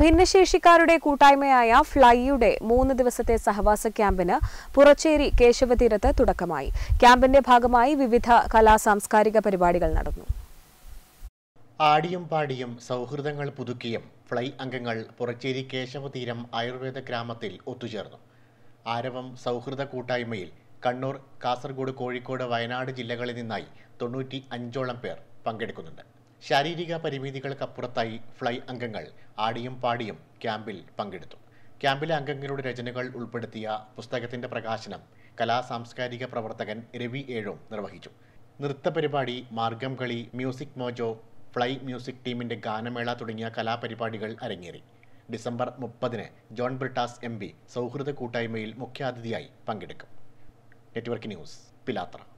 ഭിന്നശേഷിക്കാരുടെ കൂട്ടായ്മയായ ഫ്ലൈയുടെ മൂന്ന് ദിവസത്തെ സഹവാസ ക്യാമ്പിന് പുറച്ചേരി കേശവതീരത്ത് തുടക്കമായി ക്യാമ്പിന്റെ ഭാഗമായി വിവിധ കലാ സാംസ്കാരിക പരിപാടികൾ നടന്നു ആടിയും പാടിയും സൗഹൃദങ്ങൾ പുതുക്കിയും ഫ്ലൈ അംഗങ്ങൾ പുറച്ചേരി കേശവതീരം ആയുർവേദ ഗ്രാമത്തിൽ ഒത്തുചേർന്നു ആരവം സൗഹൃദ കൂട്ടായ്മയിൽ കണ്ണൂർ കാസർഗോഡ് കോഴിക്കോട് വയനാട് ജില്ലകളിൽ നിന്നായി തൊണ്ണൂറ്റി അഞ്ചോളം പേർ പങ്കെടുക്കുന്നുണ്ട് ശാരീരിക പരിമിതികൾക്കപ്പുറത്തായി ഫ്ലൈ അംഗങ്ങൾ ആടിയും പാടിയും ക്യാമ്പിൽ പങ്കെടുത്തു ക്യാമ്പിലെ അംഗങ്ങളുടെ രചനകൾ ഉൾപ്പെടുത്തിയ പുസ്തകത്തിന്റെ പ്രകാശനം കലാ സാംസ്കാരിക പ്രവർത്തകൻ രവി ഏഴും നിർവഹിച്ചു നൃത്ത പരിപാടി മാർഗം കളി മ്യൂസിക് മോജോ ഫ്ലൈ മ്യൂസിക് ടീമിന്റെ ഗാനമേള തുടങ്ങിയ കലാപരിപാടികൾ അരങ്ങേറി ഡിസംബർ മുപ്പതിന് ജോൺ ബ്രിട്ടാസ് എം പി സൗഹൃദ കൂട്ടായ്മയിൽ മുഖ്യാതിഥിയായി പങ്കെടുക്കും നെറ്റ്വർക്ക് ന്യൂസ് പിലാത്ര